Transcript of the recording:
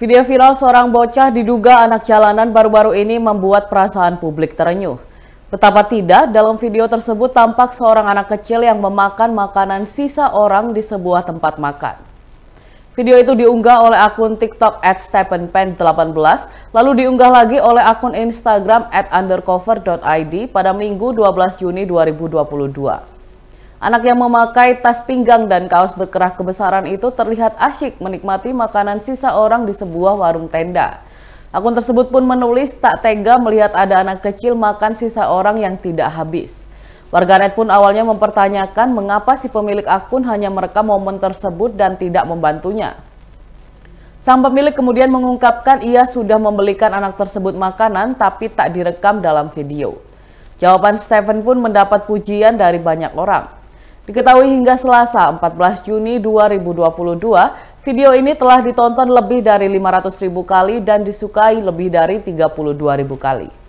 Video viral seorang bocah diduga anak jalanan baru-baru ini membuat perasaan publik terenyuh. Betapa tidak, dalam video tersebut tampak seorang anak kecil yang memakan makanan sisa orang di sebuah tempat makan. Video itu diunggah oleh akun TikTok at 18 lalu diunggah lagi oleh akun Instagram at undercover.id pada Minggu 12 Juni 2022. Anak yang memakai tas pinggang dan kaos berkerah kebesaran itu terlihat asyik menikmati makanan sisa orang di sebuah warung tenda. Akun tersebut pun menulis tak tega melihat ada anak kecil makan sisa orang yang tidak habis. Warganet pun awalnya mempertanyakan mengapa si pemilik akun hanya merekam momen tersebut dan tidak membantunya. Sang pemilik kemudian mengungkapkan ia sudah membelikan anak tersebut makanan tapi tak direkam dalam video. Jawaban Stephen pun mendapat pujian dari banyak orang. Diketahui hingga Selasa 14 Juni 2022, video ini telah ditonton lebih dari 500 ribu kali dan disukai lebih dari 32 ribu kali.